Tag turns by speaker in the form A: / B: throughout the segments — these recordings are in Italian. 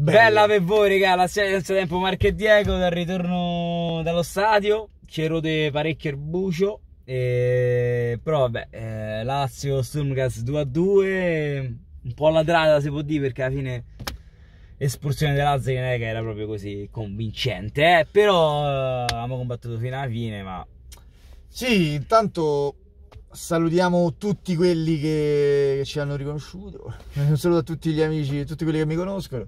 A: Bella, per voi, regà, la senza tempo Marco e Diego dal ritorno dallo stadio, ci erode parecchio il bucio, e... però vabbè, eh, Lazio, Sturmgas 2 a 2, un po' ladrata si può dire perché alla fine espulsione della che non è che era proprio così convincente, eh? però eh, abbiamo combattuto fino alla fine, ma...
B: Sì, intanto salutiamo tutti quelli che ci hanno riconosciuto, un saluto a tutti gli amici, tutti quelli che mi conoscono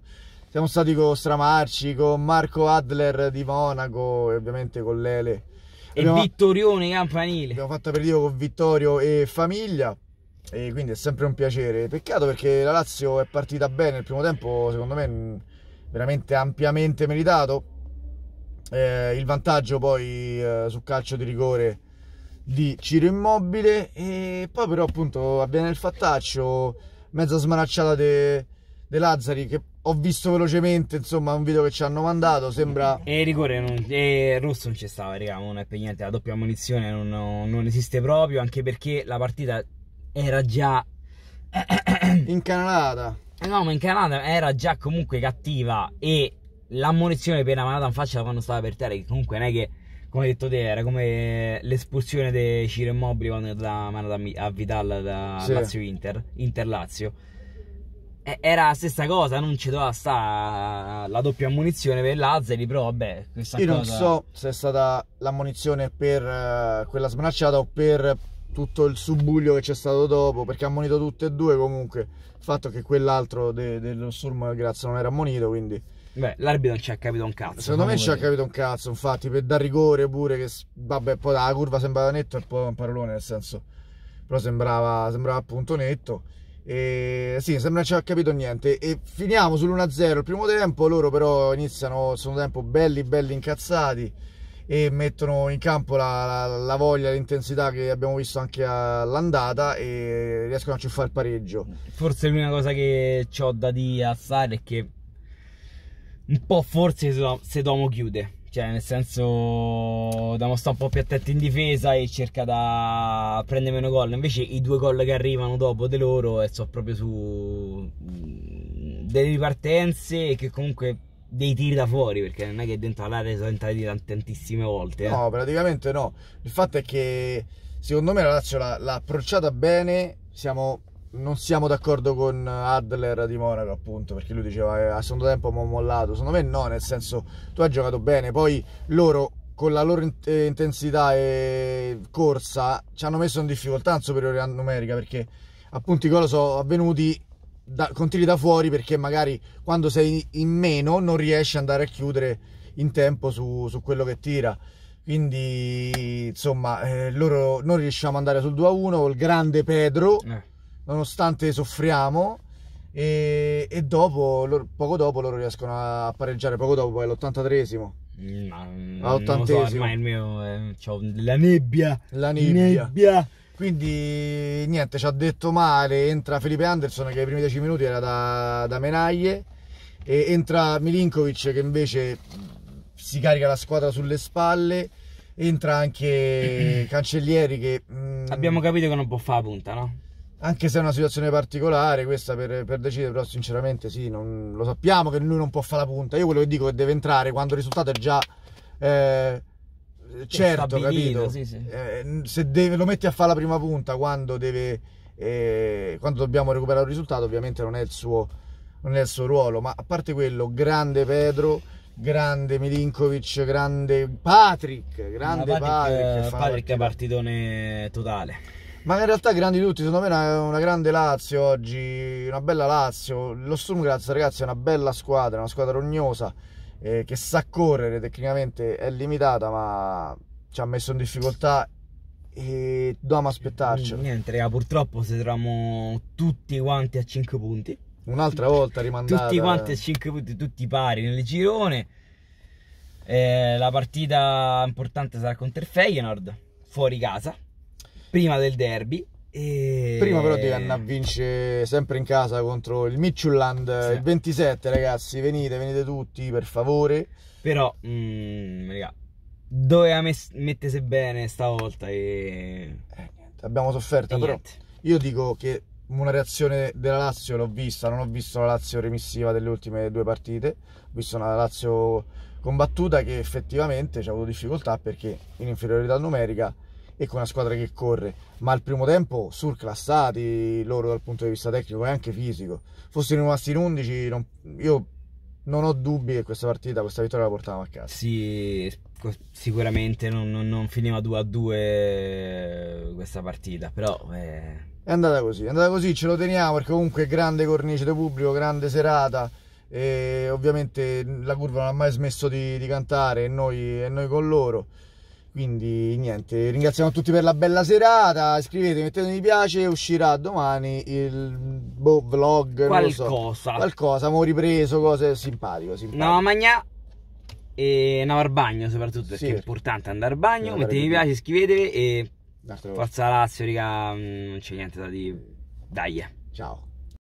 B: siamo stati con Stramarci, con Marco Adler di Monaco e ovviamente con Lele. E abbiamo, Vittorione Campanile. Abbiamo fatto aperitivo con Vittorio e famiglia. E quindi è sempre un piacere. Peccato perché la Lazio è partita bene il primo tempo, secondo me veramente ampiamente meritato. Eh, il vantaggio poi eh, sul calcio di rigore di Ciro Immobile e poi però appunto avviene il fattaccio, mezza smanacciata di Lazzari che ho visto velocemente insomma un video che ci hanno mandato sembra
A: e rigore non, e rosso non ci stava raga non è per niente la doppia munizione non, non, esiste proprio anche perché la partita era già incanalata eh, no ma incanalata era già comunque cattiva e l'ammunizione appena la manata in faccia quando stava per terra che comunque non è che come detto te era come l'espulsione dei Ciro Immobili quando è da manata a Vital da sì. Lazio Inter Inter Lazio eh, era la stessa cosa, non ci doveva stare la doppia ammunizione per l'Azzeri, però vabbè, questa Io cosa... non so
B: se è stata l'ammunizione per eh, quella smanacciata o per tutto il subbuglio che c'è stato dopo, perché ha ammonito tutte e due comunque, il fatto che quell'altro de dello Sturm Grazia non era ammonito, quindi... Beh, l'arbitro non ci ha capito un cazzo. Secondo me ci ha capito un cazzo, infatti, per dar rigore pure, che vabbè, poi la curva sembrava netto e poi un parolone, nel senso... Però sembrava, sembrava appunto netto e, sì, sembra non ci ha capito niente. E finiamo sull'1-0 il primo tempo. Loro però iniziano il secondo tempo belli, belli incazzati e mettono in campo la, la, la voglia, l'intensità che abbiamo visto anche all'andata e riescono a ciuffare il pareggio.
A: Forse l'unica cosa che ho da dire a Sara è che un po' forse se Domo chiude cioè, nel senso, Damo sta un po' più attento in difesa e cerca da prendere meno gol. Invece, i due gol che arrivano dopo di loro eh, sono proprio su mm, delle ripartenze che comunque dei tiri da fuori perché non è che dentro l'area sono entrati
B: tantissime volte. Eh. No, praticamente no. Il fatto è che secondo me la Lazio l'ha, l'ha approcciata bene. Siamo non siamo d'accordo con Adler di Monaco, appunto, perché lui diceva che eh, a secondo tempo abbiamo mollato. Secondo me no, nel senso tu hai giocato bene, poi loro con la loro eh, intensità e corsa ci hanno messo in difficoltà in superiorità numerica perché appunto i gol sono avvenuti da, con tiri da fuori perché magari quando sei in meno non riesci ad andare a chiudere in tempo su, su quello che tira quindi insomma eh, loro, noi riusciamo ad andare sul 2-1 col grande Pedro eh nonostante soffriamo e, e dopo, loro, poco dopo loro riescono a pareggiare, poco dopo poi l'83esimo. No, All'ottantesimo. Mm, so, ormai
A: il mio, eh, la nebbia. La nebbia.
B: nebbia. Quindi niente, ci ha detto male, entra Felipe Anderson che ai primi 10 minuti era da, da menaglie e entra Milinkovic che invece mm, si carica la squadra sulle spalle entra anche Cancellieri che... Mm, Abbiamo capito che non può fare la punta, no? anche se è una situazione particolare questa per, per, decidere, però sinceramente sì, non, lo sappiamo che lui non può fare la punta. Io quello che dico è che deve entrare quando il risultato è già eh, certo, capito? Sì, sì. Eh, se deve, lo metti a fare la prima punta quando, deve, eh, quando dobbiamo recuperare un risultato, ovviamente non è, suo, non è il suo ruolo, ma a parte quello, grande Pedro grande Milinkovic, grande Patrick, grande Patrick, Patrick, eh, Patrick
A: partitone totale
B: ma in realtà grandi tutti, secondo me è una, una, grande Lazio oggi, una bella Lazio, lo Sturm Graz ragazzi è una bella squadra, una squadra rognosa eh, che sa correre, tecnicamente è limitata ma ci ha messo in difficoltà e dobbiamo aspettarci. Niente raga, purtroppo se troviamo tutti quanti a 5 punti. Un'altra volta rimandata. Tutti quanti a
A: 5 punti, tutti pari nel girone. Eh, la partita importante sarà contro il Feyenoord, fuori casa prima del derby.
B: E... Prima però devi andare a vincere sempre in casa contro il Michuland sì. il 27 ragazzi venite venite tutti per favore però mm, raga, doveva mettersi bene stavolta e eh, niente, abbiamo sofferto e però niente. io dico che una reazione della Lazio l'ho vista non ho visto la Lazio remissiva delle ultime due partite ho visto una Lazio combattuta che effettivamente ci ha avuto difficoltà perché in inferiorità numerica e con una squadra che corre, ma al primo tempo surclassati loro dal punto di vista tecnico e anche fisico. Fossero rimasti in 11, non, io non ho dubbi che questa partita, questa vittoria la portavamo a casa.
A: Sì, sicuramente non, non, non finiva 2 a 2 eh, questa partita, però... Eh...
B: È andata così, è andata così, ce lo teniamo perché comunque grande cornice di pubblico, grande serata. E ovviamente la curva non ha mai smesso di, di cantare e noi, e noi con loro quindi niente ringraziamo tutti per la bella serata iscrivetevi mettete mi piace uscirà domani il boh, vlog qualcosa so, qualcosa abbiamo ripreso cose simpatico, simpatico.
A: no magna e andavo al bagno soprattutto perché sì. è importante andare al bagno mettete mi piace iscrivetevi e forza Lazio riga mm, non c'è niente da dire dai ciao